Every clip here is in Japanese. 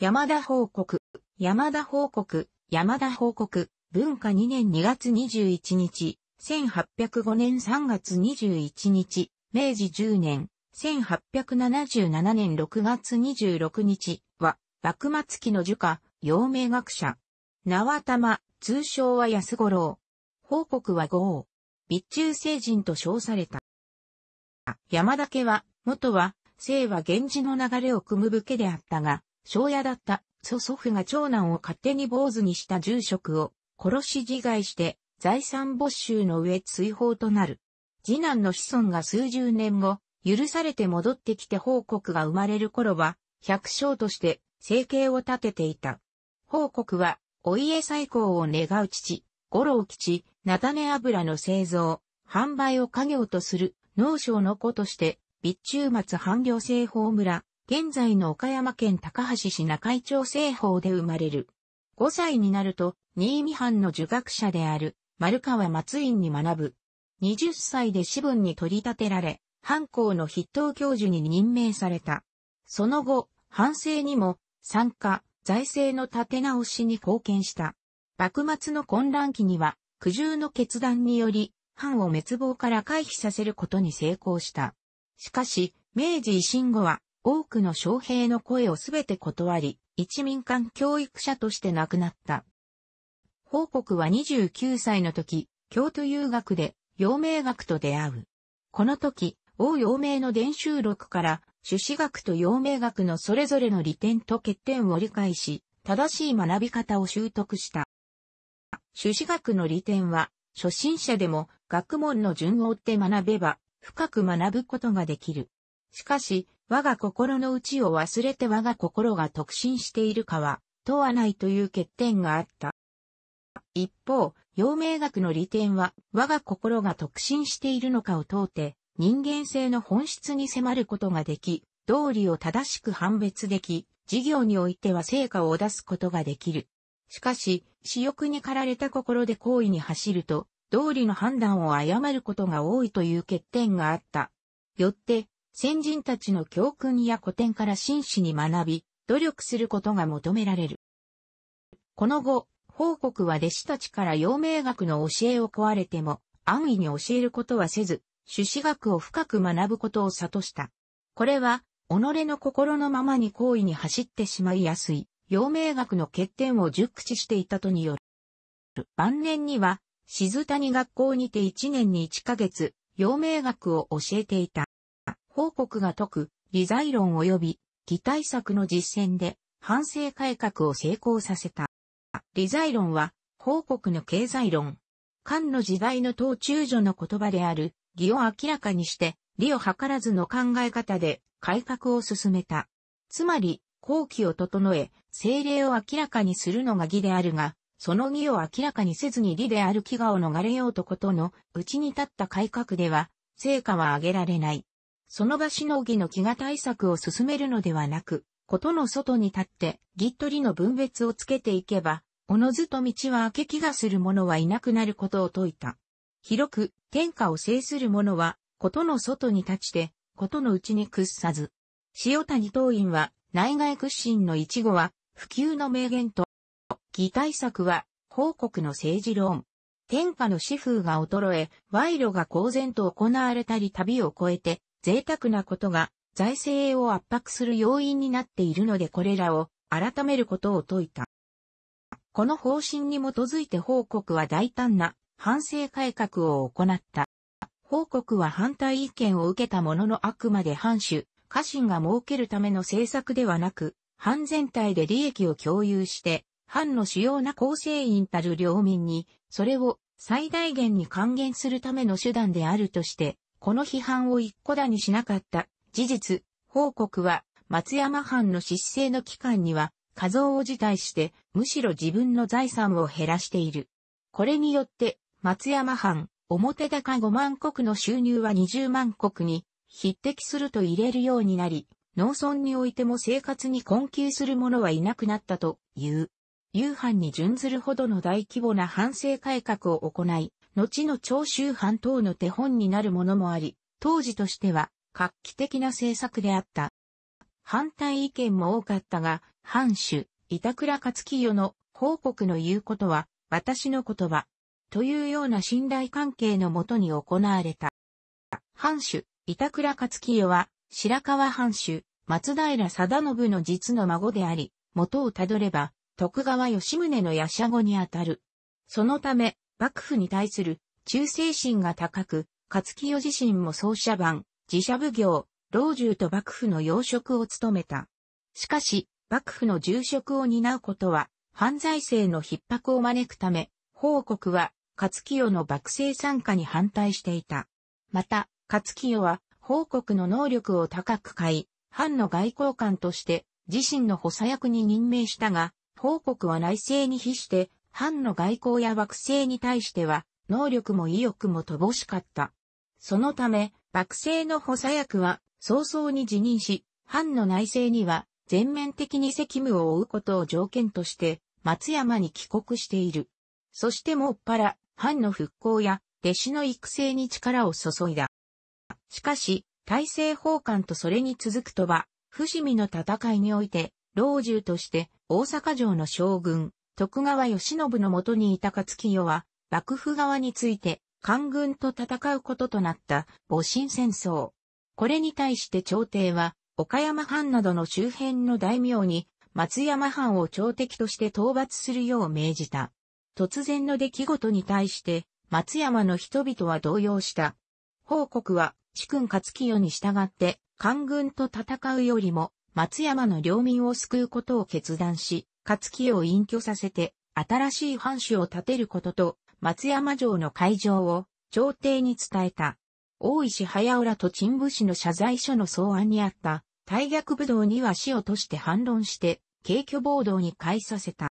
山田報告、山田報告、山田報告、文化2年2月21日、1805年3月21日、明治10年、1877年6月26日は、幕末期の儒家、陽明学者。縄玉、通称は安五郎。報告は五王。備中聖人と称された。山田家は、元は、姓は源氏の流れを汲む武家であったが、庄屋だった祖祖父が長男を勝手に坊主にした住職を殺し自害して財産没収の上追放となる。次男の子孫が数十年後、許されて戻ってきて報告が生まれる頃は、百姓として生計を立てていた。報告は、お家再興を願う父、五郎吉、菜種油の製造、販売を家業とする農商の子として、備中松半行製法村、現在の岡山県高橋市中井町西方で生まれる。5歳になると、新見藩の儒学者である、丸川松院に学ぶ。20歳で私文に取り立てられ、藩校の筆頭教授に任命された。その後、藩政にも、参加、財政の立て直しに貢献した。幕末の混乱期には、苦渋の決断により、藩を滅亡から回避させることに成功した。しかし、明治維新後は、多くの将兵の声をすべて断り、一民間教育者として亡くなった。報告は29歳の時、京都遊学で、陽明学と出会う。この時、王陽明の伝習録から、朱子学と陽明学のそれぞれの利点と欠点を理解し、正しい学び方を習得した。朱子学の利点は、初心者でも学問の順を追って学べば、深く学ぶことができる。しかし、我が心の内を忘れて我が心が特進しているかは、問わないという欠点があった。一方、陽明学の利点は、我が心が特進しているのかを問うて、人間性の本質に迫ることができ、道理を正しく判別でき、事業においては成果を出すことができる。しかし、私欲に駆られた心で行為に走ると、道理の判断を誤ることが多いという欠点があった。よって、先人たちの教訓や古典から真摯に学び、努力することが求められる。この後、報告は弟子たちから陽明学の教えを壊れても、安易に教えることはせず、朱子学を深く学ぶことを悟した。これは、己の心のままに行為に走ってしまいやすい、陽明学の欠点を熟知していたとによる。晩年には、静谷学校にて1年に1ヶ月、陽明学を教えていた。報告が解く、理財論及び、議対策の実践で、反省改革を成功させた。理財論は、報告の経済論。漢の時代の当中女の言葉である、義を明らかにして、理を図らずの考え方で改革を進めた。つまり、後期を整え、政令を明らかにするのが義であるが、その義を明らかにせずに理である飢餓を逃れようとことの、うちに立った改革では、成果は上げられない。その場しのぎの飢餓対策を進めるのではなく、ことの外に立ってぎっとりの分別をつけていけば、おのずと道は明け気がする者はいなくなることを説いた。広く天下を制する者は、ことの外に立ちて、ことの内に屈さず。塩谷党員は、内外屈伸の一語は、普及の名言と、義対策は、報告の政治論。天下の私風が衰え、賄賂が公然と行われたり旅を越えて、贅沢なことが財政を圧迫する要因になっているのでこれらを改めることを説いた。この方針に基づいて報告は大胆な反省改革を行った。報告は反対意見を受けたもののあくまで藩主、家臣が設けるための政策ではなく、藩全体で利益を共有して、藩の主要な構成員たる領民に、それを最大限に還元するための手段であるとして、この批判を一個だにしなかった。事実、報告は、松山藩の失政の期間には、過増を辞退して、むしろ自分の財産を減らしている。これによって、松山藩、表高5万石の収入は20万石に、匹敵すると入れるようになり、農村においても生活に困窮する者はいなくなったという。夕飯に準ずるほどの大規模な反省改革を行い、後の長州藩等の手本になるものもあり、当時としては画期的な政策であった。反対意見も多かったが、藩主、板倉勝清の報告の言うことは、私の言葉、というような信頼関係のもとに行われた。藩主、板倉勝清は、白河藩主、松平定信の実の孫であり、元をたどれば、徳川吉宗の夜叉後にあたる。そのため、幕府に対する忠誠心が高く、勝清自身も奏者番、自社奉行、老中と幕府の要職を務めた。しかし、幕府の重職を担うことは、犯罪性の逼迫を招くため、報国は、勝清の幕政参加に反対していた。また、勝清は、報国の能力を高く買い、藩の外交官として、自身の補佐役に任命したが、報国は内政に比して、藩の外交や惑星に対しては、能力も意欲も乏しかった。そのため、幕政の補佐役は早々に辞任し、藩の内政には全面的に責務を負うことを条件として、松山に帰国している。そしてもっぱら、藩の復興や弟子の育成に力を注いだ。しかし、大政奉還とそれに続くとは、伏見の戦いにおいて、老中として大阪城の将軍、徳川慶喜のもとにいた勝清は、幕府側について、官軍と戦うこととなった戊辰戦争。これに対して朝廷は、岡山藩などの周辺の大名に、松山藩を朝敵として討伐するよう命じた。突然の出来事に対して、松山の人々は動揺した。報告は、地君勝清に従って、官軍と戦うよりも、松山の領民を救うことを決断し、勝清を隠居させて、新しい藩主を立てることと、松山城の会場を朝廷に伝えた。大石早浦と陳武士の謝罪書の草案にあった、大逆武道には死をとして反論して、軽挙暴動に返させた。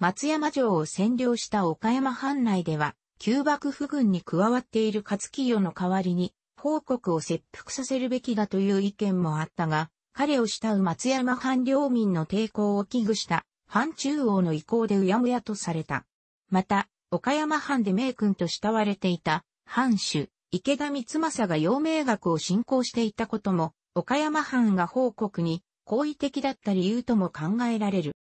松山城を占領した岡山藩内では、旧幕府軍に加わっている勝清の代わりに、報告を切腹させるべきだという意見もあったが、彼を慕う松山藩領民の抵抗を危惧した藩中央の意向でうやむやとされた。また、岡山藩で名君と慕われていた、藩主、池田光政が陽明学を信仰していたことも、岡山藩が報告に好意的だった理由とも考えられる。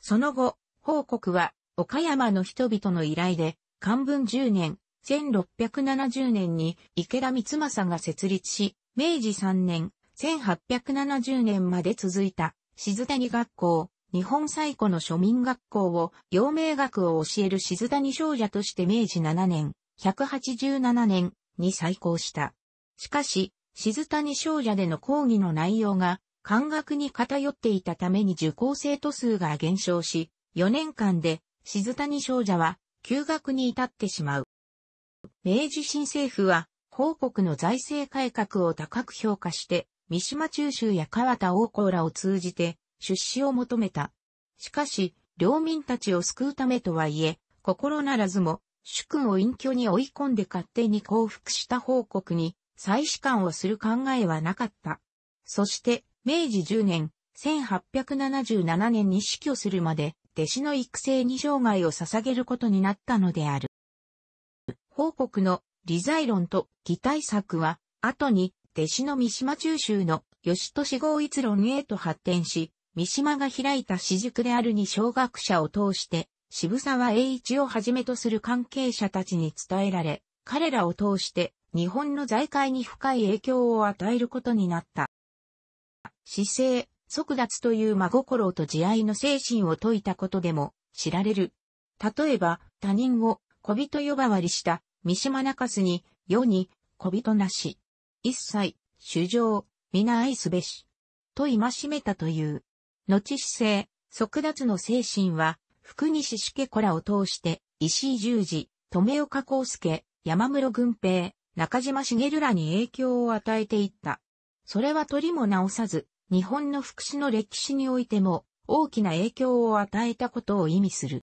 その後、報告は、岡山の人々の依頼で、漢文10年、1670年に池田光政が設立し、明治3年、1870年まで続いた、静谷学校、日本最古の庶民学校を、陽明学を教える静谷少女として明治7年、187年に再興した。しかし、静谷少女での講義の内容が、漢学に偏っていたために受講生徒数が減少し、4年間で、静谷少女は、休学に至ってしまう。明治新政府は、報告の財政改革を高く評価して、三島中州や川田王公らを通じて、出資を求めた。しかし、領民たちを救うためとはいえ、心ならずも、主君を隠居に追い込んで勝手に降伏した報告に、再始官をする考えはなかった。そして、明治10年、1877年に死去するまで、弟子の育成に生涯を捧げることになったのである。報告の理財論と擬態策は、後に弟子の三島中州の吉利合一論へと発展し、三島が開いた私塾であるに小学者を通して、渋沢栄一をはじめとする関係者たちに伝えられ、彼らを通して日本の財界に深い影響を与えることになった。姿勢、即脱という真心と慈愛の精神を説いたことでも知られる。例えば、他人を小人呼ばわりした三島中洲に、世に小人なし。一切、主情、皆愛すべし。と戒めたという。後姿勢、即脱の精神は、福西主家子らを通して、石井十字、富岡康介、山室軍平、中島茂らに影響を与えていった。それは取りも直さず、日本の福祉の歴史においても、大きな影響を与えたことを意味する。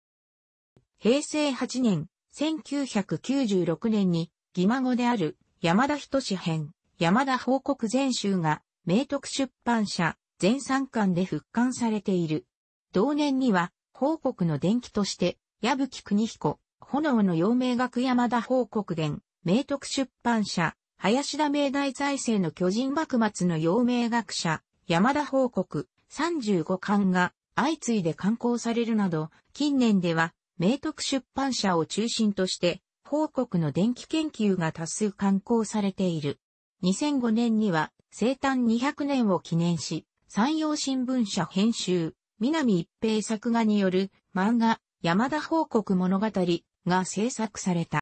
平成8年、1996年に、義孫である山田仁編、山田報告全集が、明徳出版社、全3巻で復刊されている。同年には、報告の伝記として、矢吹国彦、炎の陽明学山田報告伝、明徳出版社、林田明大財政の巨人幕末の陽明学者、山田報告、35巻が相次いで刊行されるなど、近年では、明徳出版社を中心として、報告の電気研究が多数刊行されている。2005年には、生誕200年を記念し、山陽新聞社編集、南一平作画による漫画、山田報告物語が制作された。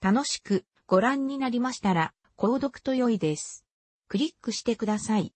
楽しくご覧になりましたら、購読と良いです。クリックしてください。